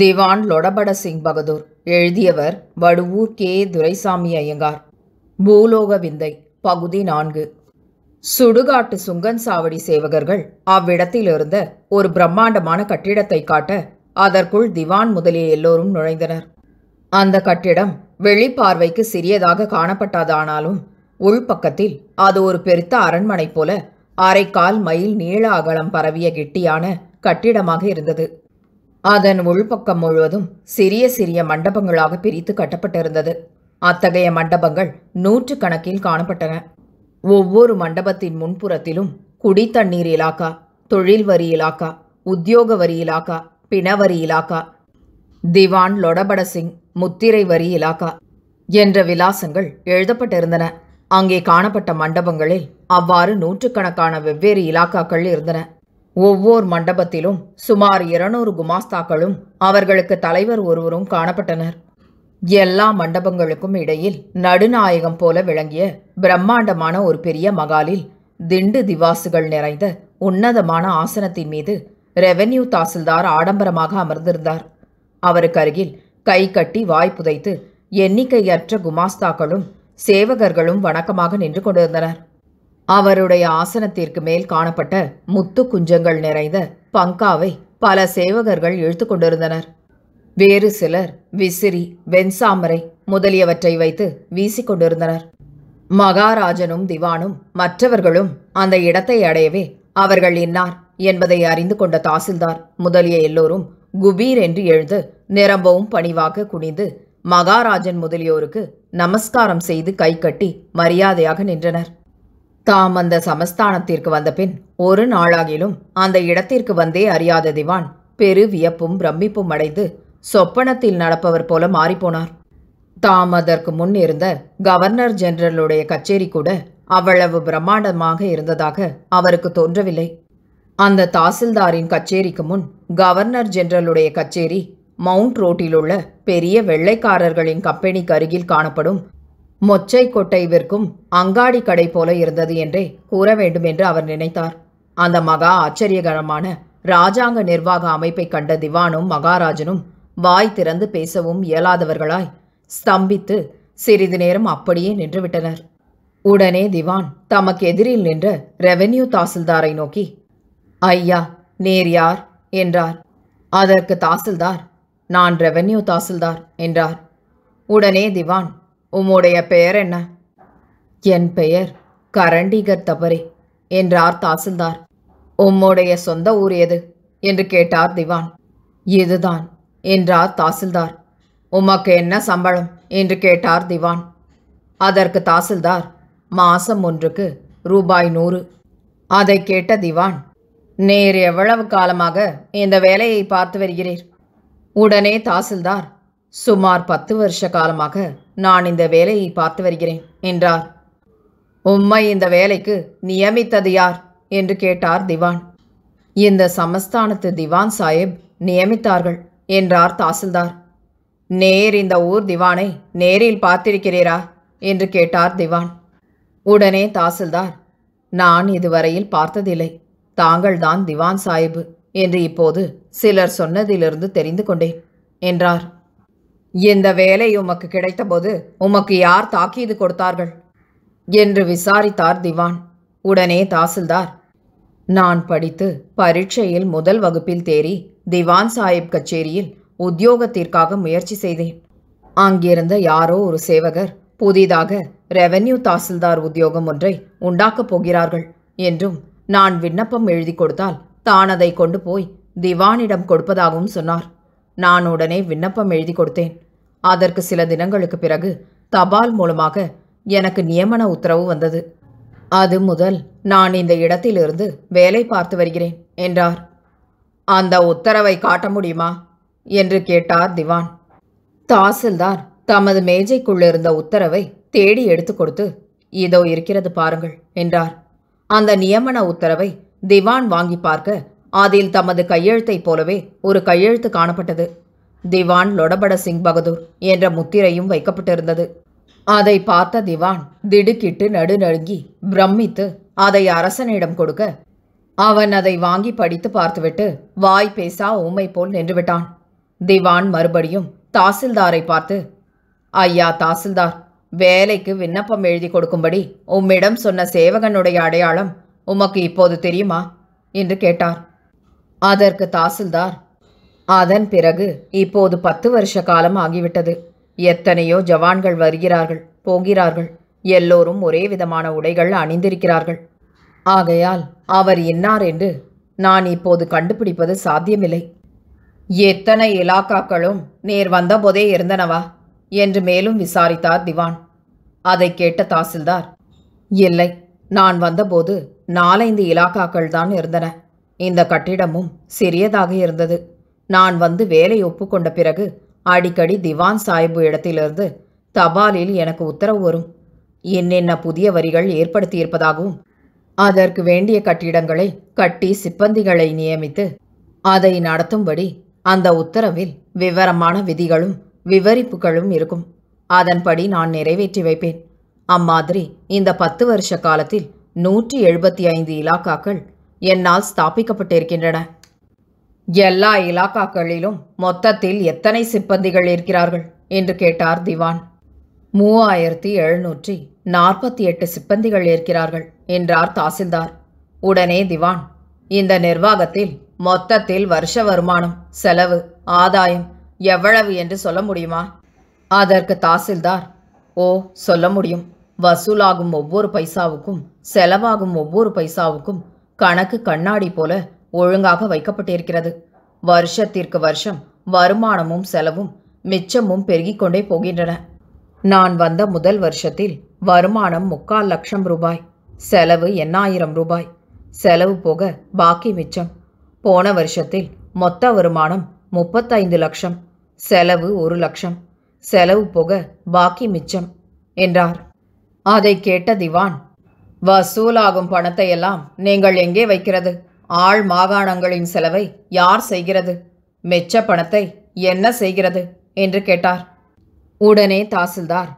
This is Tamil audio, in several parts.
திவான் லொடபட சிங் பகதூர் எழுதியவர் வடுவூர் கே துரைசாமி ஐயங்கார் பூலோக விந்தை பகுதி நான்கு சுடுகாட்டு சுங்கன் சாவடி சேவகர்கள் அவ்விடத்திலிருந்த ஒரு பிரம்மாண்டமான கட்டிடத்தை காட்ட அதற்குள் திவான் முதலிய எல்லோரும் நுழைந்தனர் அந்த கட்டிடம் வெளிப்பார்வைக்கு சிறியதாக காணப்பட்டதானாலும் உள்பக்கத்தில் அது ஒரு பெருத்த அரண்மனை போல அரைக்கால் மைல் நீள அகலம் பரவிய கெட்டியான கட்டிடமாக இருந்தது அதன் உள்பக்கம் முழுவதும் சிறிய சிறிய மண்டபங்களாக பிரித்து கட்டப்பட்டிருந்தது அத்தகைய மண்டபங்கள் நூற்று கணக்கில் காணப்பட்டன ஒவ்வொரு மண்டபத்தின் முன்புறத்திலும் குடித்தண்ணீர் இலாக்கா தொழில் வரி இலாக்கா உத்தியோக வரி இலாக்கா பிணவரி இலாக்கா திவான் லொடபட சிங் முத்திரை வரி இலாக்கா என்ற விலாசங்கள் எழுதப்பட்டிருந்தன அங்கே காணப்பட்ட மண்டபங்களில் அவ்வாறு நூற்றுக்கணக்கான வெவ்வேறு இலாக்காக்கள் இருந்தன ஒவ்வொரு மண்டபத்திலும் சுமார் இருநூறு குமாஸ்தாக்களும் அவர்களுக்கு தலைவர் ஒருவரும் காணப்பட்டனர் எல்லா மண்டபங்களுக்கும் இடையில் நடுநாயகம் போல விளங்கிய பிரம்மாண்டமான ஒரு பெரிய மகாலில் திண்டு திவாசுகள் நிறைந்த உன்னதமான ஆசனத்தின் மீது ரெவென்யூ தாசில்தார் ஆடம்பரமாக அமர்ந்திருந்தார் அவருக்கு அருகில் கை கட்டி வாய் புதைத்து எண்ணிக்கையற்ற குமாஸ்தாக்களும் சேவகர்களும் வணக்கமாக நின்று கொண்டிருந்தனர் அவருடைய ஆசனத்திற்கு மேல் காணப்பட்ட முத்து குஞ்சங்கள் நிறைந்த பங்காவை பல சேவகர்கள் இழுத்து கொண்டிருந்தனர் வேறு சிலர் விசிறி வெண்சாமரை முதலியவற்றை வைத்து வீசிக் கொண்டிருந்தனர் மகாராஜனும் திவானும் மற்றவர்களும் அந்த இடத்தை அடையவே அவர்கள் இன்னார் என்பதை அறிந்து கொண்ட தாசில்தார் முதலிய எல்லோரும் குபீர் என்று எழுந்து நிரம்பவும் பணிவாக குனிந்து மகாராஜன் முதலியோருக்கு நமஸ்காரம் செய்து கை கட்டி மரியாதையாக நின்றனர் தாம் அந்த சமஸ்தானத்திற்கு வந்தபின் ஒரு நாளாகிலும் அந்த இடத்திற்கு வந்தே அறியாத திவான் பெரு வியப்பும் பிரமிப்பும் அடைந்து சொப்பனத்தில் நடப்பவர் போல மாறிப்போனார் தாம் அதற்கு முன் இருந்த கவர்னர் ஜெனரலுடைய கச்சேரி கூட அவ்வளவு பிரம்மாண்டமாக இருந்ததாக அவருக்கு தோன்றவில்லை அந்த தாசில்தாரின் கச்சேரிக்கு முன் கவர்னர் ஜெனரலுடைய கச்சேரி மவுண்ட் ரோட்டிலுள்ள பெரிய வெள்ளைக்காரர்களின் கம்பெனிக்கு அருகில் காணப்படும் மொச்சை கொட்டை விற்கும் அங்காடி கடை போல இருந்தது என்றே கூற வேண்டும் என்று அவர் நினைத்தார் அந்த மகா ஆச்சரியகரமான ராஜாங்க நிர்வாக அமைப்பை கண்ட திவானும் மகாராஜனும் வாய் திறந்து பேசவும் இயலாதவர்களாய் ஸ்தம்பித்து சிறிது நேரம் அப்படியே நின்றுவிட்டனர் உடனே திவான் தமக்கு எதிரில் நின்ற ரெவென்யூ தாசில்தாரை நோக்கி ஐயா நேர் யார் என்றார் அதற்கு தாசில்தார் நான் ரெவென்யூ தாசில்தார் என்றார் உடனே திவான் உம்முடைய பெயர் என்ன என் பெயர் கரண்டிகர் தபரே என்றார் தாசில்தார் உம்முடைய சொந்த ஊர் எது என்று கேட்டார் திவான் இதுதான் என்றார் தாசில்தார் உமக்கு என்ன சம்பளம் என்று கேட்டார் திவான் அதற்கு தாசில்தார் மாசம் ஒன்றுக்கு ரூபாய் நூறு அதை கேட்ட திவான் நேர் எவ்வளவு காலமாக இந்த வேலையை பார்த்து வருகிறீர் உடனே தாசில்தார் சுமார் பத்து வருஷ காலமாக நான் இந்த வேலையை பார்த்து வருகிறேன் என்றார் உம்மை இந்த வேலைக்கு நியமித்தது யார் என்று கேட்டார் திவான் இந்த சமஸ்தானத்து திவான் சாஹிப் நியமித்தார்கள் என்றார் தாசில்தார் நேர் இந்த ஊர் திவானை நேரில் பார்த்திருக்கிறீரா என்று கேட்டார் திவான் உடனே தாசில்தார் நான் இதுவரையில் பார்த்ததில்லை தாங்கள்தான் திவான் சாஹிபு என்று இப்போது சிலர் சொன்னதிலிருந்து தெரிந்து கொண்டேன் என்றார் இந்த வேலை உமக்கு கிடைத்தபோது உமக்கு யார் தாக்கியது கொடுத்தார்கள் என்று விசாரித்தார் திவான் உடனே தாசில்தார் நான் படித்து பரீட்சையில் முதல் வகுப்பில் தேறி திவான் சாஹிப் கச்சேரியில் உத்தியோகத்திற்காக முயற்சி செய்தேன் அங்கிருந்த யாரோ ஒரு சேவகர் புதிதாக ரெவென்யூ தாசில்தார் உத்தியோகம் ஒன்றை உண்டாக்கப் போகிறார்கள் என்றும் நான் விண்ணப்பம் எழுதி கொடுத்தால் தான் அதை கொண்டு போய் திவானிடம் கொடுப்பதாகவும் சொன்னார் நான் உடனே விண்ணப்பம் எழுதி கொடுத்தேன் அதற்கு சில தினங்களுக்கு பிறகு தபால் மூலமாக எனக்கு நியமன உத்தரவு வந்தது அது முதல் நான் இந்த இடத்திலிருந்து வேலை பார்த்து வருகிறேன் என்றார் அந்த உத்தரவை காட்ட முடியுமா என்று கேட்டார் திவான் தாசில்தார் தமது மேஜைக்குள்ளிருந்த உத்தரவை தேடி எடுத்து கொடுத்து இதோ இருக்கிறது பாருங்கள் என்றார் அந்த நியமன உத்தரவை திவான் வாங்கி பார்க்க அதில் தமது கையெழுத்தைப் போலவே ஒரு கையெழுத்து காணப்பட்டது திவான் லொடபட சிங் பகதூர் என்ற முத்திரையும் வைக்கப்பட்டிருந்தது அதை பார்த்த திவான் திடுக்கிட்டு நடுநழுங்கி பிரமித்து அதை அரசனிடம் கொடுக்க அவன் அதை வாங்கி படித்து பார்த்துவிட்டு வாய் பேசா ஊமை போல் நின்றுவிட்டான் திவான் மறுபடியும் தாசில்தாரை பார்த்து ஐயா தாசில்தார் வேலைக்கு விண்ணப்பம் எழுதி கொடுக்கும்படி உம்மிடம் சொன்ன சேவகனுடைய அடையாளம் உமக்கு இப்போது தெரியுமா என்று கேட்டார் அதற்கு தாசில்தார் அதன் பிறகு இப்போது பத்து வருஷ காலம் ஆகிவிட்டது எத்தனையோ ஜவான்கள் வருகிறார்கள் போகிறார்கள் எல்லோரும் ஒரே விதமான உடைகள் அணிந்திருக்கிறார்கள் ஆகையால் அவர் இன்னார் என்று நான் இப்போது கண்டுபிடிப்பது சாத்தியமில்லை எத்தனை இலாக்காக்களும் நேர் வந்தபோதே இருந்தனவா என்று மேலும் விசாரித்தார் திவான் அதை கேட்ட தாசில்தார் இல்லை நான் வந்தபோது நாலைந்து இலாக்காக்கள் தான் இருந்தன இந்த கட்டிடமும் சிறியதாக இருந்தது நான் வந்து வேலை ஒப்புக்கொண்ட பிறகு அடிக்கடி திவான் சாஹிபு இடத்திலிருந்து தபாலில் எனக்கு உத்தரவு வரும் என்னென்ன புதிய வரிகள் ஏற்படுத்தியிருப்பதாகவும் அதற்கு வேண்டிய கட்டிடங்களை கட்டி சிப்பந்திகளை நியமித்து அதை நடத்தும்படி அந்த உத்தரவில் விவரமான விதிகளும் விவரிப்புகளும் இருக்கும் அதன்படி நான் நிறைவேற்றி வைப்பேன் அம்மாதிரி இந்த பத்து வருஷ காலத்தில் நூற்றி எழுபத்தி ஐந்து இலாக்காக்கள் என்னால் ஸ்தாபிக்கப்பட்டிருக்கின்றன எல்லா இலாக்காக்களிலும் மொத்தத்தில் எத்தனை சிப்பந்திகள் இருக்கிறார்கள் என்று கேட்டார் திவான் மூவாயிரத்தி எழுநூற்றி நாற்பத்தி எட்டு சிப்பந்திகள் இருக்கிறார்கள் என்றார் தாசில்தார் உடனே திவான் இந்த நிர்வாகத்தில் மொத்தத்தில் வருஷ வருமானம் செலவு ஆதாயம் எவ்வளவு என்று சொல்ல முடியுமா அதற்கு தாசில்தார் ஓ சொல்ல முடியும் வசூலாகும் ஒவ்வொரு பைசாவுக்கும் செலவாகும் ஒவ்வொரு பைசாவுக்கும் கணக்கு கண்ணாடி போல ஒழுங்காக வைக்கப்பட்டிருக்கிறது வருஷத்திற்கு வருஷம் வருமானமும் செலவும் மிச்சமும் பெருகிக் கொண்டே போகின்றன நான் வந்த முதல் வருஷத்தில் வருமானம் முக்கால் லட்சம் ரூபாய் செலவு எண்ணாயிரம் ரூபாய் செலவு போக பாக்கி மிச்சம் போன வருஷத்தில் மொத்த வருமானம் முப்பத்தைந்து லட்சம் செலவு ஒரு லட்சம் செலவு போக பாக்கி மிச்சம் என்றார் அதை கேட்ட திவான் வசூலாகும் பணத்தை எல்லாம் நீங்கள் எங்கே வைக்கிறது ஆள் மாகாணங்களின் செலவை யார் செய்கிறது மெச்ச பணத்தை என்ன செய்கிறது என்று கேட்டார் உடனே தாசில்தார்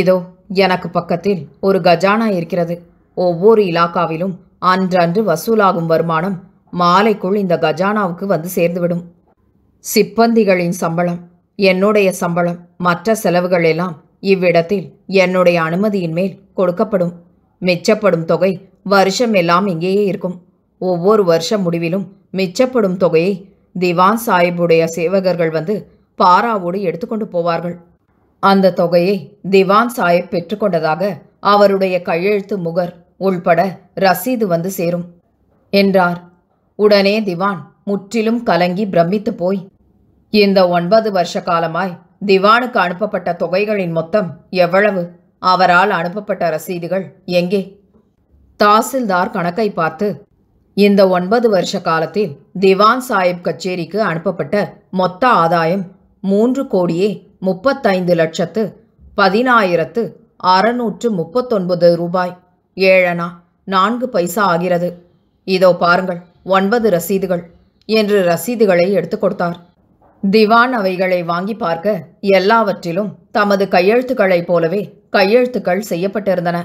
இதோ எனக்கு பக்கத்தில் ஒரு கஜானா இருக்கிறது ஒவ்வொரு இலாக்காவிலும் அன்றன்று வசூலாகும் வருமானம் மாலைக்குள் இந்த கஜானாவுக்கு வந்து சேர்ந்துவிடும் சிப்பந்திகளின் சம்பளம் என்னுடைய சம்பளம் மற்ற செலவுகள் எல்லாம் இவ்விடத்தில் என்னுடைய அனுமதியின் மேல் கொடுக்கப்படும் மிச்சப்படும் தொகை வருஷம் எல்லாம் இங்கேயே இருக்கும் ஒவ்வொரு வருஷ முடிவிலும் மிச்சப்படும் தொகையை திவான் சாஹிபுடைய சேவகர்கள் வந்து பாராவோடு எடுத்துக்கொண்டு போவார்கள் அந்த தொகையை திவான் சாஹிப் பெற்றுக்கொண்டதாக அவருடைய கையெழுத்து முகர் உள்பட ரசீது வந்து சேரும் என்றார் உடனே திவான் முற்றிலும் கலங்கி பிரமித்து போய் இந்த ஒன்பது வருஷ காலமாய் திவானுக்கு அனுப்பப்பட்ட தொகைகளின் மொத்தம் எவ்வளவு அவரால் அனுப்பப்பட்ட ரசீதுகள் எங்கே தாசில்தார் கணக்கை பார்த்து இந்த ஒன்பது வருஷ காலத்தில் திவான் சாஹிப் கச்சேரிக்கு அனுப்பப்பட்ட மொத்த ஆதாயம் மூன்று கோடியே முப்பத்தைந்து லட்சத்து பதினாயிரத்து அறுநூற்று முப்பத்தொன்பது ரூபாய் ஏழனா நான்கு பைசா ஆகிறது இதோ பாருங்கள் ஒன்பது ரசீதுகள் என்று ரசீதுகளை எடுத்து கொடுத்தார் திவான் அவைகளை வாங்கி பார்க்க எல்லாவற்றிலும் தமது கையெழுத்துக்களைப் போலவே கையெழுத்துக்கள் செய்யப்பட்டிருந்தன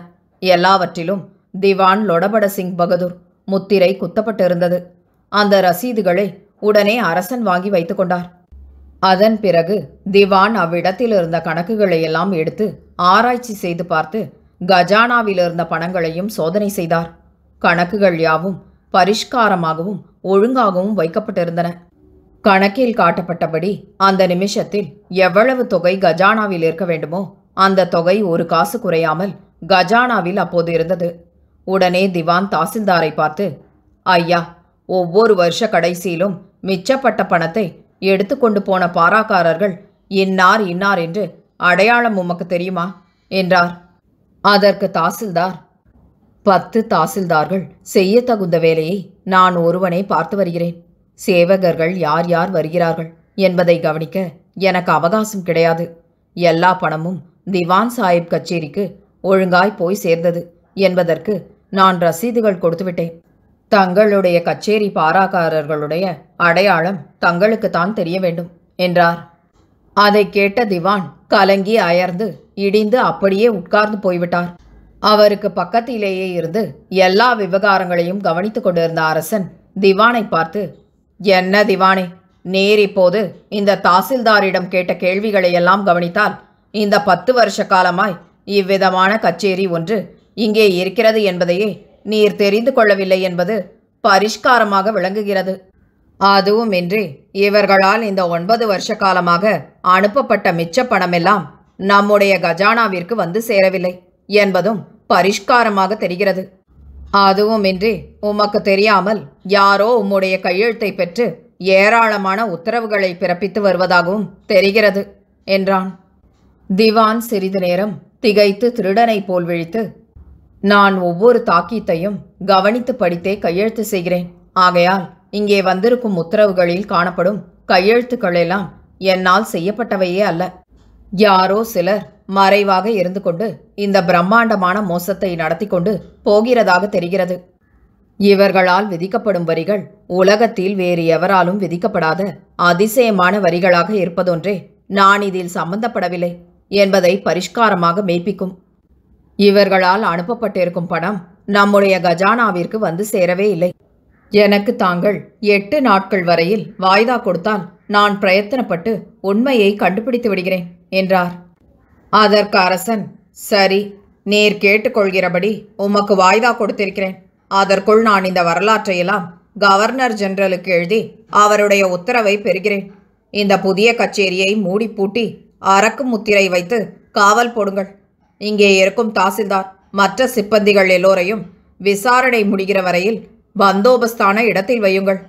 எல்லாவற்றிலும் திவான் லொடபட சிங் பகதூர் முத்திரை குத்தப்பட்டிருந்தது அந்த ரசீதுகளை உடனே அரசன் வாங்கி கொண்டார் அதன் பிறகு திவான் அவ்விடத்தில் இருந்த கணக்குகளை எல்லாம் எடுத்து ஆராய்ச்சி செய்து பார்த்து கஜானாவில் இருந்த பணங்களையும் சோதனை செய்தார் கணக்குகள் யாவும் பரிஷ்காரமாகவும் ஒழுங்காகவும் வைக்கப்பட்டிருந்தன கணக்கில் காட்டப்பட்டபடி அந்த நிமிஷத்தில் எவ்வளவு தொகை கஜானாவில் இருக்க வேண்டுமோ அந்த தொகை ஒரு காசு குறையாமல் கஜானாவில் அப்போது இருந்தது உடனே திவான் தாசில்தாரை பார்த்து ஐயா ஒவ்வொரு வருஷ கடைசியிலும் மிச்சப்பட்ட பணத்தை எடுத்துக்கொண்டு போன பாராக்காரர்கள் இன்னார் இன்னார் என்று அடையாளம் உமக்கு தெரியுமா என்றார் அதற்கு தாசில்தார் பத்து தாசில்தார்கள் செய்ய தகுந்த வேலையை நான் ஒருவனை பார்த்து வருகிறேன் சேவகர்கள் யார் யார் வருகிறார்கள் என்பதை கவனிக்க எனக்கு அவகாசம் கிடையாது எல்லா பணமும் திவான் சாஹிப் கச்சேரிக்கு ஒழுங்காய் போய் சேர்ந்தது என்பதற்கு நான் ரசீதுகள் கொடுத்துவிட்டேன் தங்களுடைய கச்சேரி பாராக்காரர்களுடைய அடையாளம் தங்களுக்குத்தான் தெரிய வேண்டும் என்றார் அதை கேட்ட திவான் கலங்கி அயர்ந்து இடிந்து அப்படியே உட்கார்ந்து போய்விட்டார் அவருக்கு பக்கத்திலேயே இருந்து எல்லா விவகாரங்களையும் கவனித்துக் கொண்டிருந்த அரசன் திவானை பார்த்து என்ன திவானே நேர் இப்போது இந்த தாசில்தாரிடம் கேட்ட கேள்விகளையெல்லாம் கவனித்தால் இந்த பத்து வருஷ காலமாய் இவ்விதமான கச்சேரி ஒன்று இங்கே இருக்கிறது என்பதையே நீர் தெரிந்து கொள்ளவில்லை என்பது பரிஷ்காரமாக விளங்குகிறது அதுவுமின்றி இவர்களால் இந்த ஒன்பது வருஷ காலமாக அனுப்பப்பட்ட மிச்ச பணமெல்லாம் நம்முடைய கஜானாவிற்கு வந்து சேரவில்லை என்பதும் பரிஷ்காரமாக தெரிகிறது அதுவுமின்றி உமக்கு தெரியாமல் யாரோ உம்முடைய கையெழுத்தை பெற்று ஏராளமான உத்தரவுகளை பிறப்பித்து வருவதாகவும் தெரிகிறது என்றான் திவான் சிறிது நேரம் திகைத்து திருடனை போல் விழித்து நான் ஒவ்வொரு தாக்கீத்தையும் கவனித்து படித்தே கையெழுத்து செய்கிறேன் ஆகையால் இங்கே வந்திருக்கும் உத்தரவுகளில் காணப்படும் கையெழுத்துக்களெல்லாம் என்னால் செய்யப்பட்டவையே அல்ல யாரோ சிலர் மறைவாக இருந்து கொண்டு இந்த பிரம்மாண்டமான மோசத்தை நடத்தி கொண்டு போகிறதாக தெரிகிறது இவர்களால் விதிக்கப்படும் வரிகள் உலகத்தில் வேறு எவராலும் விதிக்கப்படாத அதிசயமான வரிகளாக இருப்பதொன்றே நான் இதில் சம்பந்தப்படவில்லை என்பதை பரிஷ்காரமாக மெய்ப்பிக்கும் இவர்களால் அனுப்பப்பட்டிருக்கும் பணம் நம்முடைய கஜானாவிற்கு வந்து சேரவே இல்லை எனக்கு தாங்கள் எட்டு நாட்கள் வரையில் வாய்தா கொடுத்தால் நான் பிரயத்தனப்பட்டு உண்மையை கண்டுபிடித்து விடுகிறேன் என்றார் அதற்கு அரசன் சரி நேர் கேட்டுக்கொள்கிறபடி உமக்கு வாய்தா கொடுத்திருக்கிறேன் அதற்குள் நான் இந்த வரலாற்றையெல்லாம் கவர்னர் ஜெனரலுக்கு எழுதி அவருடைய உத்தரவை பெறுகிறேன் இந்த புதிய கச்சேரியை மூடி பூட்டி அரக்கு முத்திரை வைத்து காவல் போடுங்கள் இங்கே இருக்கும் தாசில்தார் மற்ற சிப்பந்திகள் எல்லோரையும் விசாரணை முடிகிற வரையில் பந்தோபஸ்தான இடத்தில் வையுங்கள்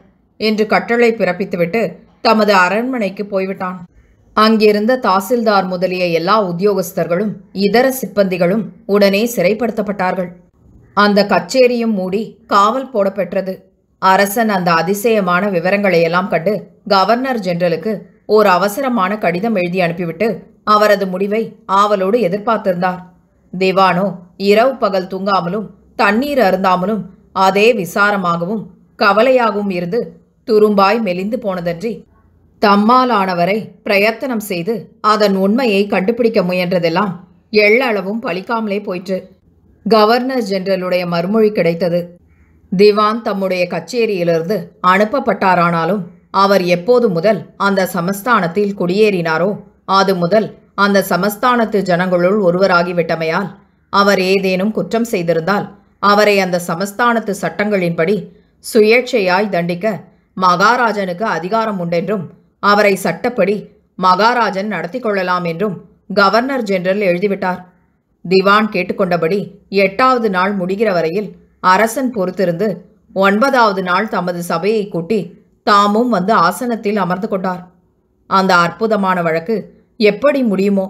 என்று கட்டளை பிறப்பித்துவிட்டு தமது அரண்மனைக்கு போய்விட்டான் அங்கிருந்த தாசில்தார் முதலிய எல்லா உத்தியோகஸ்தர்களும் இதர சிப்பந்திகளும் உடனே சிறைப்படுத்தப்பட்டார்கள் அந்த கச்சேரியும் மூடி காவல் போடப்பெற்றது அரசன் அந்த அதிசயமான விவரங்களையெல்லாம் கண்டு கவர்னர் ஜெனரலுக்கு ஓர் அவசரமான கடிதம் எழுதி அனுப்பிவிட்டு அவரது முடிவை ஆவலோடு எதிர்பார்த்திருந்தார் திவானோ இரவு பகல் தூங்காமலும் தண்ணீர் அருந்தாமலும் அதே விசாரமாகவும் கவலையாகவும் இருந்து துரும்பாய் மெலிந்து போனதன்றி தம்மாலானவரை பிரயத்தனம் செய்து அதன் உண்மையை கண்டுபிடிக்க முயன்றதெல்லாம் எள்ளளவும் பழிக்காமலே போயிற்று கவர்னர் ஜெனரலுடைய மறுமொழி கிடைத்தது திவான் தம்முடைய கச்சேரியிலிருந்து அனுப்பப்பட்டாரானாலும் அவர் எப்போது முதல் அந்த சமஸ்தானத்தில் குடியேறினாரோ அது முதல் அந்த சமஸ்தானத்து ஜனங்களுள் ஒருவராகிவிட்டமையால் அவர் ஏதேனும் குற்றம் செய்திருந்தால் அவரை அந்த சமஸ்தானத்து சட்டங்களின்படி சுயேட்சையாய் தண்டிக்க மகாராஜனுக்கு அதிகாரம் உண்டென்றும் அவரை சட்டப்படி மகாராஜன் நடத்தி கொள்ளலாம் என்றும் கவர்னர் ஜெனரல் எழுதிவிட்டார் திவான் கேட்டுக்கொண்டபடி எட்டாவது நாள் முடிகிற வரையில் அரசன் பொறுத்திருந்து ஒன்பதாவது நாள் தமது சபையை கூட்டி தாமும் வந்து ஆசனத்தில் அமர்ந்து கொண்டார் அந்த அற்புதமான வழக்கு எப்படி முடியுமோ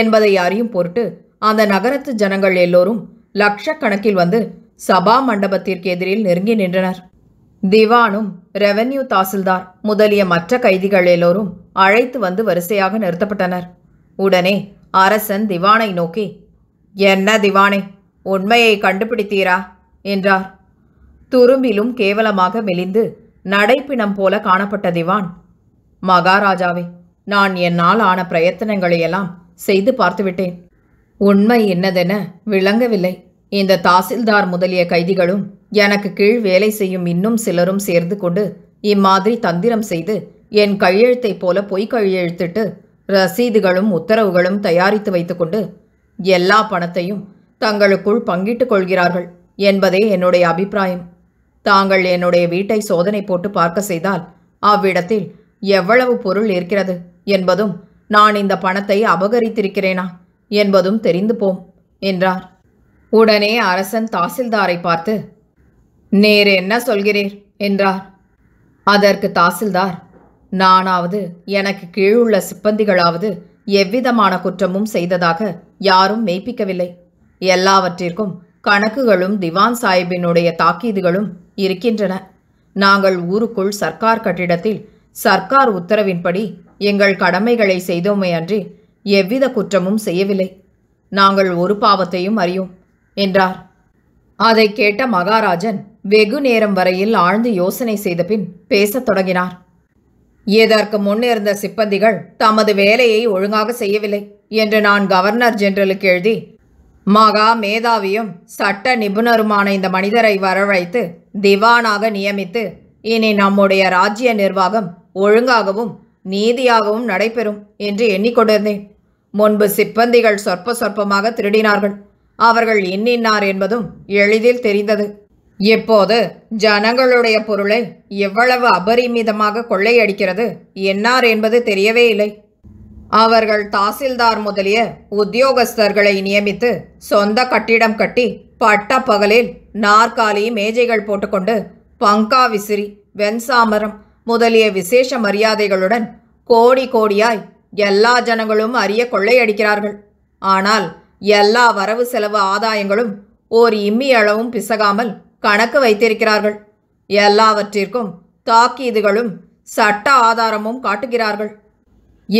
என்பதை அறியும் பொருட்டு அந்த நகரத்து ஜனங்கள் எல்லோரும் லட்சக்கணக்கில் வந்து சபா மண்டபத்திற்கு எதிரில் நெருங்கி நின்றனர் திவானும் ரெவென்யூ தாசில்தார் முதலிய மற்ற கைதிகள் எல்லோரும் அழைத்து வந்து வரிசையாக நிறுத்தப்பட்டனர் உடனே அரசன் திவானை நோக்கி என்ன திவானே உண்மையை கண்டுபிடித்தீரா என்றார் துரும்பிலும் கேவலமாக மெலிந்து நடைப்பிணம் போல காணப்பட்ட திவான் மகாராஜாவே நான் என்னால் ஆன பிரயத்தனங்களையெல்லாம் செய்து பார்த்துவிட்டேன் உண்மை என்னதென விளங்கவில்லை இந்த தாசில்தார் முதலிய கைதிகளும் எனக்கு கீழ் வேலை செய்யும் இன்னும் சிலரும் சேர்ந்து கொண்டு இம்மாதிரி தந்திரம் செய்து என் கையெழுத்தைப் போல பொய் கையெழுத்திட்டு ரசீதுகளும் உத்தரவுகளும் தயாரித்து வைத்துக்கொண்டு எல்லா பணத்தையும் தங்களுக்குள் பங்கிட்டுக் கொள்கிறார்கள் என்பதே என்னுடைய அபிப்பிராயம் தாங்கள் என்னுடைய வீட்டை சோதனை போட்டு பார்க்க செய்தால் அவ்விடத்தில் எவ்வளவு பொருள் இருக்கிறது என்பதும் நான் இந்த பணத்தை அபகரித்திருக்கிறேனா என்பதும் தெரிந்து போம் என்றார் உடனே அரசன் தாசில்தாரை பார்த்து நேர் என்ன சொல்கிறீர் என்றார் அதற்கு தாசில்தார் நானாவது எனக்கு கீழுள்ள சிப்பந்திகளாவது எவ்விதமான குற்றமும் செய்ததாக யாரும் மெய்ப்பிக்கவில்லை எல்லாவற்றிற்கும் கணக்குகளும் திவான் சாஹிப்பினுடைய தாக்கீதுகளும் இருக்கின்றன நாங்கள் ஊருக்குள் சர்க்கார் கட்டிடத்தில் சர்க்கார் உத்தரவின்படி எங்கள் கடமைகளை செய்தோமே அன்றி எவ்வித குற்றமும் செய்யவில்லை நாங்கள் ஒரு பாவத்தையும் அறியோம் என்றார் அதை கேட்ட மகாராஜன் வெகு நேரம் வரையில் ஆழ்ந்து யோசனை செய்த பின் பேசத் தொடங்கினார் இதற்கு முன்னிருந்த சிப்பந்திகள் தமது வேலையை ஒழுங்காக செய்யவில்லை என்று நான் கவர்னர் ஜெனரலுக்கு எழுதி மகா மேதாவியும் சட்ட நிபுணருமான இந்த மனிதரை வரவழைத்து திவானாக நியமித்து இனி நம்முடைய ராஜ்ய நிர்வாகம் ஒழுங்காகவும் நீதியாகவும் நடைபெறும் என்று எண்ணிக்கொண்டிருந்தேன் முன்பு சிப்பந்திகள் சொற்ப சொற்பமாக திருடினார்கள் அவர்கள் எண்ணினார் என்பதும் எளிதில் தெரிந்தது இப்போது ஜனங்களுடைய பொருளை எவ்வளவு அபரிமிதமாக கொள்ளையடிக்கிறது என்னார் என்பது தெரியவே இல்லை அவர்கள் தாசில்தார் முதலிய உத்தியோகஸ்தர்களை நியமித்து சொந்த கட்டிடம் கட்டி பட்ட பகலில் நாற்காலி மேஜைகள் போட்டுக்கொண்டு பங்கா விசிறி வெண்சாமரம் முதலிய விசேஷ மரியாதைகளுடன் கோடி கோடியாய் எல்லா ஜனங்களும் அறிய கொள்ளையடிக்கிறார்கள் ஆனால் எல்லா வரவு செலவு ஆதாயங்களும் ஓர் இம்மி அளவும் பிசகாமல் கணக்கு வைத்திருக்கிறார்கள் எல்லாவற்றிற்கும் தாக்கீதுகளும் சட்ட ஆதாரமும் காட்டுகிறார்கள்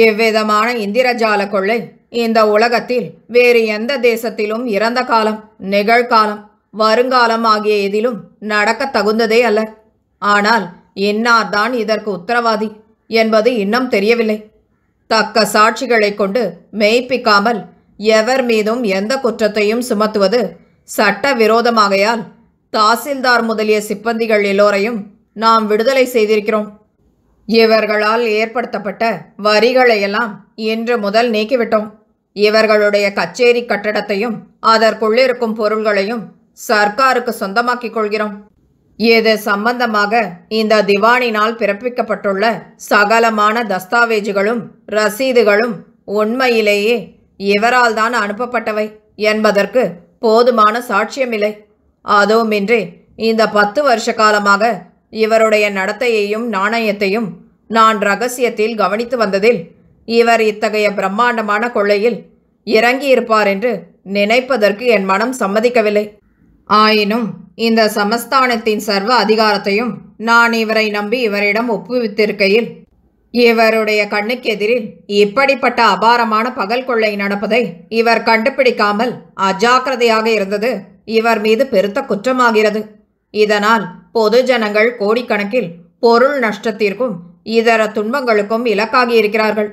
எவ்விதமான இந்திரஜால கொள்ளை இந்த உலகத்தில் வேறு எந்த தேசத்திலும் இறந்த காலம் நிகழ்காலம் வருங்காலம் ஆகிய எதிலும் நடக்க தகுந்ததே அல்ல ஆனால் இன்னார்தான் இதற்கு உத்தரவாதி என்பது இன்னும் தெரியவில்லை தக்க சாட்சிகளை கொண்டு மெய்ப்பிக்காமல் எவர் மீதும் எந்த குற்றத்தையும் சுமத்துவது சட்ட விரோதமாகையால் தாசில்தார் முதலிய சிப்பந்திகள் எல்லோரையும் நாம் விடுதலை செய்திருக்கிறோம் இவர்களால் ஏற்படுத்தப்பட்ட வரிகளையெல்லாம் இன்று முதல் நீக்கிவிட்டோம் இவர்களுடைய கச்சேரி கட்டடத்தையும் அதற்குள்ளிருக்கும் பொருள்களையும் சர்க்காருக்கு சொந்தமாக்கிக் கொள்கிறோம் ஏது சம்பந்தமாக இந்த திவானினால் பிறப்பிக்கப்பட்டுள்ள சகலமான தஸ்தாவேஜுகளும் ரசீதுகளும் உண்மையிலேயே இவரால் தான் அனுப்பப்பட்டவை என்பதற்கு போதுமான சாட்சியமில்லை அதுவுமின்றி இந்த பத்து வருஷ காலமாக இவருடைய நடத்தையையும் நாணயத்தையும் நான் ரகசியத்தில் கவனித்து வந்ததில் இவர் இத்தகைய பிரம்மாண்டமான கொள்ளையில் இறங்கியிருப்பார் என்று நினைப்பதற்கு என் மனம் சம்மதிக்கவில்லை ஆயினும் இந்த சமஸ்தானத்தின் சர்வ அதிகாரத்தையும் நான் இவரை நம்பி இவரிடம் ஒப்புவித்திருக்கையில் இவருடைய கண்ணுக்கு எதிரில் இப்படிப்பட்ட அபாரமான பகல் கொள்ளை நடப்பதை இவர் கண்டுபிடிக்காமல் அஜாக்கிரதையாக இருந்தது இவர் மீது பெருத்த குற்றமாகிறது இதனால் பொது ஜனங்கள் கோடிக்கணக்கில் பொருள் நஷ்டத்திற்கும் இதர துன்பங்களுக்கும் இலக்காகி இருக்கிறார்கள்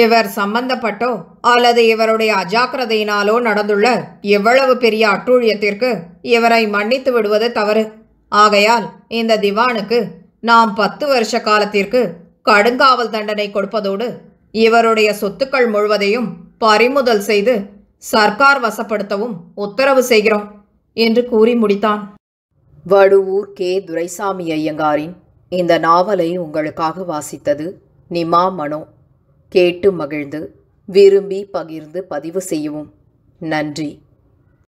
இவர் சம்பந்தப்பட்டோ அல்லது இவருடைய அஜாக்கிரதையினாலோ நடந்துள்ள எவ்வளவு பெரிய அட்டூழியத்திற்கு இவரை மன்னித்து விடுவது தவறு ஆகையால் இந்த திவானுக்கு நாம் பத்து வருஷ காலத்திற்கு கடுங்காவல் தண்டனை கொடுப்பதோடு இவருடைய சொத்துக்கள் முழுவதையும் பறிமுதல் செய்து சர்க்கார் வசப்படுத்தவும் உத்தரவு செய்கிறோம் என்று கூறி முடித்தான் வடுவூர் கே துரைசாமி ஐயங்காரின் இந்த நாவலை உங்களுக்காக வாசித்தது நிமா மனோ கேட்டு மகிழ்ந்து விரும்பி பகிர்ந்து பதிவு செய்யவும் நன்றி